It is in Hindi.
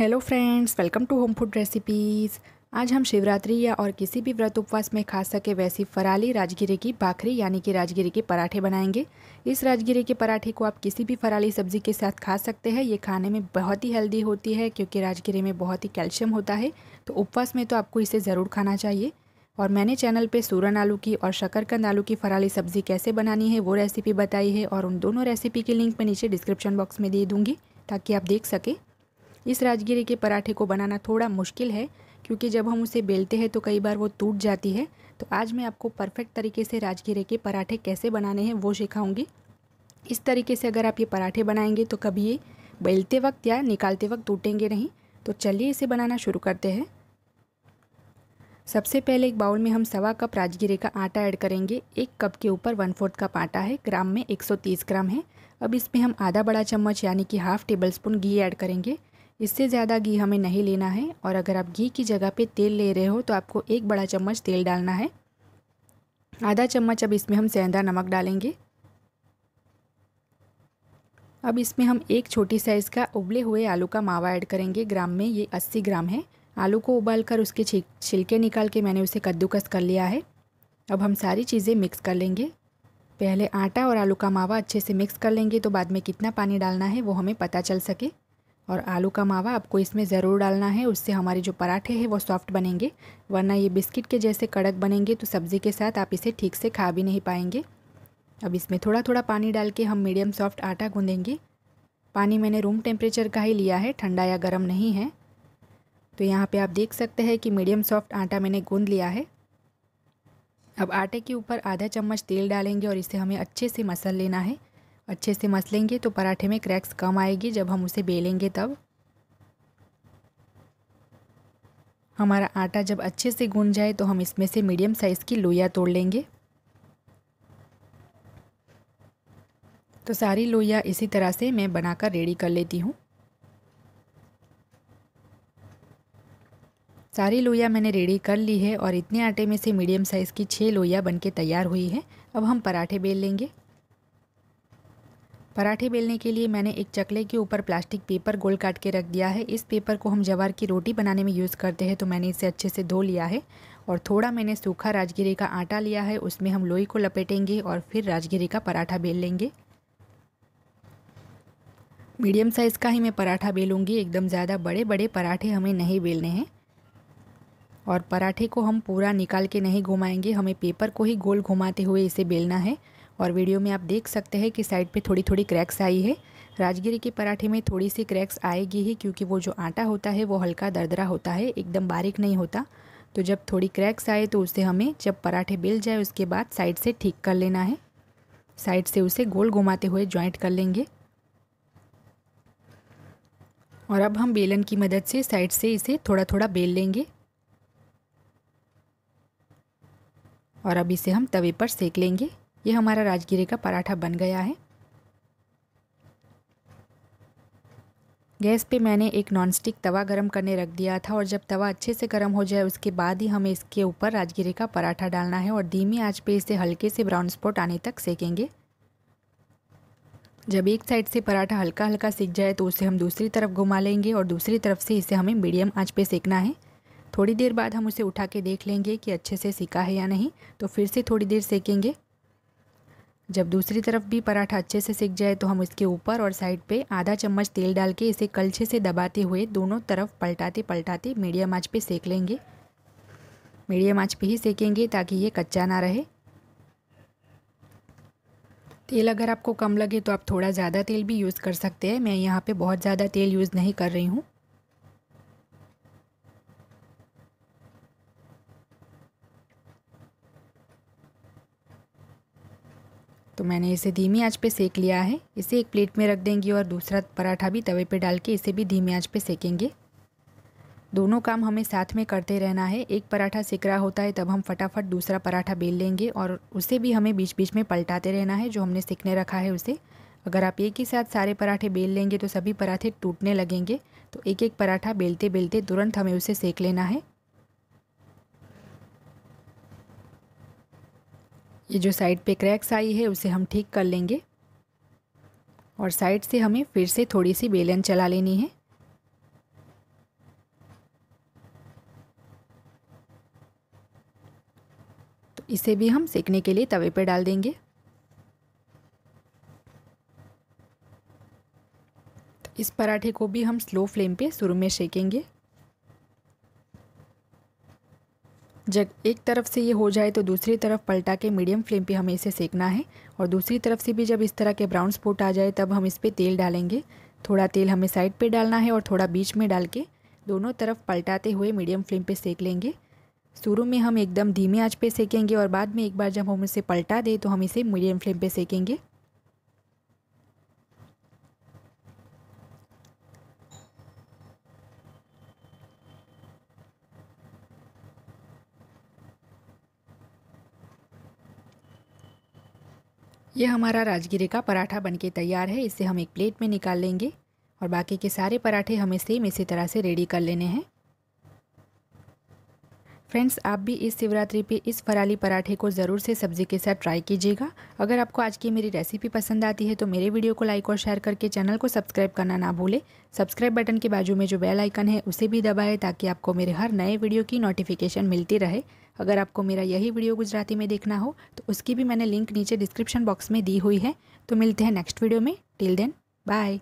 hello friends welcome to home food recipes आज हम शिवरात्रि या और किसी भी व्रत उपवास में खा सके वैसी फराली राजगिरे की भाखरी यानी कि राजगिरे के पराठे बनाएंगे इस राजगिरे के पराठे को आप किसी भी फराली सब्जी के साथ खा सकते हैं ये खाने में बहुत ही हेल्दी होती है क्योंकि राजगिरे में बहुत ही कैल्शियम होता है तो उपवास में तो आपको इसे ज़रूर खाना चाहिए और मैंने चैनल पे सूरन आलू की और शकरकंद आलू की फराली सब्ज़ी कैसे बनानी है वो रेसिपी बताई है और उन दोनों रेसिपी की लिंक मैं नीचे डिस्क्रिप्शन बॉक्स में दे दूँगी ताकि आप देख सकें इस राजगिरे के पराठे को बनाना थोड़ा मुश्किल है क्योंकि जब हम उसे बेलते हैं तो कई बार वो टूट जाती है तो आज मैं आपको परफेक्ट तरीके से राजगिरे के पराठे कैसे बनाने हैं वो सिखाऊंगी इस तरीके से अगर आप ये पराठे बनाएंगे तो कभी ये बेलते वक्त या निकालते वक्त टूटेंगे नहीं तो चलिए इसे बनाना शुरू करते हैं सबसे पहले एक बाउल में हम सवा कप राजगिरे का आटा ऐड करेंगे एक कप के ऊपर वन फोर्थ कप आटा है ग्राम में 130 ग्राम है अब इसमें हम आधा बड़ा चम्मच यानी कि हाफ टेबल स्पून घी ऐड करेंगे इससे ज़्यादा घी हमें नहीं लेना है और अगर आप घी की जगह पे तेल ले रहे हो तो आपको एक बड़ा चम्मच तेल डालना है आधा चम्मच अब इसमें हम सेंधा नमक डालेंगे अब इसमें हम एक छोटी साइज़ का उबले हुए आलू का मावा ऐड करेंगे ग्राम में ये अस्सी ग्राम है आलू को उबाल कर उसके छिलके निकाल के मैंने उसे कद्दूकस कर लिया है अब हम सारी चीज़ें मिक्स कर लेंगे पहले आटा और आलू का मावा अच्छे से मिक्स कर लेंगे तो बाद में कितना पानी डालना है वो हमें पता चल सके और आलू का मावा आपको इसमें ज़रूर डालना है उससे हमारे जो पराठे हैं वो सॉफ्ट बनेंगे वरना ये बिस्किट के जैसे कड़क बनेंगे तो सब्ज़ी के साथ आप इसे ठीक से खा भी नहीं पाएंगे अब इसमें थोड़ा थोड़ा पानी डाल के हम मीडियम सॉफ्ट आटा गूँधेंगे पानी मैंने रूम टेम्परेचर का ही लिया है ठंडा या गर्म नहीं है तो यहाँ पर आप देख सकते हैं कि मीडियम सॉफ्ट आटा मैंने गूँध लिया है अब आटे के ऊपर आधा चम्मच तेल डालेंगे और इसे हमें अच्छे से मसल लेना है अच्छे से मस लेंगे तो पराठे में क्रैक्स कम आएगी जब हम उसे बेलेंगे तब हमारा आटा जब अच्छे से गूंज जाए तो हम इसमें से मीडियम साइज़ की लोया तोड़ लेंगे तो सारी लोया इसी तरह से मैं बनाकर रेडी कर लेती हूँ सारी लोया मैंने रेडी कर ली है और इतने आटे में से मीडियम साइज़ की छः लोया बनके तैयार हुई है अब हम पराठे बेल लेंगे पराठे बेलने के लिए मैंने एक चकले के ऊपर प्लास्टिक पेपर गोल काट के रख दिया है इस पेपर को हम जवार की रोटी बनाने में यूज़ करते हैं तो मैंने इसे अच्छे से धो लिया है और थोड़ा मैंने सूखा राजगिरी का आटा लिया है उसमें हम लोई को लपेटेंगे और फिर राजगिरी का पराठा बेल लेंगे मीडियम साइज़ का ही मैं पराठा बेलूँगी एकदम ज़्यादा बड़े बड़े पराठे हमें नहीं बेलने हैं और पराठे को हम पूरा निकाल के नहीं घुमाएंगे हमें पेपर को ही गोल घुमाते हुए इसे बेलना है और वीडियो में आप देख सकते हैं कि साइड पे थोड़ी थोड़ी क्रैक्स आई है राजगिरी के पराठे में थोड़ी सी क्रैक्स आएगी ही क्योंकि वो जो आटा होता है वो हल्का दरदरा होता है एकदम बारीक नहीं होता तो जब थोड़ी क्रैक्स आए तो उसे हमें जब पराठे बेल जाए उसके बाद साइड से ठीक कर लेना है साइड से उसे गोल घुमाते हुए ज्वाइंट कर लेंगे और अब हम बेलन की मदद से साइड से इसे थोड़ा थोड़ा बेल लेंगे और अब इसे हम तवे पर सेक लेंगे ये हमारा राजगिरे का पराठा बन गया है गैस पे मैंने एक नॉनस्टिक तवा गरम करने रख दिया था और जब तवा अच्छे से गरम हो जाए उसके बाद ही हमें इसके ऊपर राजगिरे का पराठा डालना है और धीमी आंच पे इसे हल्के से ब्राउन स्पॉट आने तक सेकेंगे जब एक साइड से पराठा हल्का हल्का सीख जाए तो उसे हम दूसरी तरफ घुमा लेंगे और दूसरी तरफ से इसे हमें मीडियम आँच पर सेकना है थोड़ी देर बाद हम उसे उठा के देख लेंगे कि अच्छे से सीखा है या नहीं तो फिर से थोड़ी देर सेकेंगे जब दूसरी तरफ भी पराठा अच्छे से सिक जाए तो हम इसके ऊपर और साइड पे आधा चम्मच तेल डाल के इसे कलछे से दबाते हुए दोनों तरफ पलटाते पलटाते मीडियम आँच पे सेक लेंगे मीडियम आँच पे ही सेकेंगे ताकि ये कच्चा ना रहे तेल अगर आपको कम लगे तो आप थोड़ा ज़्यादा तेल भी यूज़ कर सकते हैं मैं यहाँ पे बहुत ज़्यादा तेल यूज़ नहीं कर रही हूँ तो मैंने इसे धीमी आंच पे सेक लिया है इसे एक प्लेट में रख देंगे और दूसरा पराठा भी तवे पे डाल के इसे भी धीमी आंच पे सेकेंगे दोनों काम हमें साथ में करते रहना है एक पराठा सिक रहा होता है तब हम फटाफट दूसरा पराठा बेल लेंगे और उसे भी हमें बीच बीच में पलटाते रहना है जो हमने सिकने रखा है उसे अगर आप एक ही साथ सारे पराठे बेल लेंगे तो सभी पराठे टूटने लगेंगे तो एक एक पराठा बेलते बेलते तुरंत हमें उसे सेक लेना है ये जो साइड पे क्रैक्स आई है उसे हम ठीक कर लेंगे और साइड से हमें फिर से थोड़ी सी बेलन चला लेनी है तो इसे भी हम सेकने के लिए तवे पर डाल देंगे तो इस पराठे को भी हम स्लो फ्लेम पे शुरू में सेकेंगे जब एक तरफ से ये हो जाए तो दूसरी तरफ पलटा के मीडियम फ्लेम पे हमें इसे सेकना है और दूसरी तरफ से भी जब इस तरह के ब्राउन स्पॉट आ जाए तब हम इस पर तेल डालेंगे थोड़ा तेल हमें साइड पे डालना है और थोड़ा बीच में डाल के दोनों तरफ पलटाते हुए मीडियम फ्लेम पे सेक लेंगे शुरू में हम एकदम धीमे आँच पर सेकेंगे और बाद में एक बार जब हम इसे पलटा दें तो हम इसे मीडियम फ्लेम पर सेकेंगे ये हमारा राजगिरे का पराठा बनके तैयार है इसे हम एक प्लेट में निकाल लेंगे और बाकी के सारे पराठे हमें सेम इसी तरह से रेडी कर लेने हैं फ्रेंड्स आप भी इस शिवरात्रि पे इस फराली पराठे को ज़रूर से सब्ज़ी के साथ ट्राई कीजिएगा अगर आपको आज की मेरी रेसिपी पसंद आती है तो मेरे वीडियो को लाइक और शेयर करके चैनल को सब्सक्राइब करना ना भूलें सब्सक्राइब बटन के बाजू में जो बेल आइकन है उसे भी दबाएं ताकि आपको मेरे हर नए वीडियो की नोटिफिकेशन मिलती रहे अगर आपको मेरा यही वीडियो गुजराती में देखना हो तो उसकी भी मैंने लिंक नीचे डिस्क्रिप्शन बॉक्स में दी हुई है तो मिलते हैं नेक्स्ट वीडियो में टिल देन बाय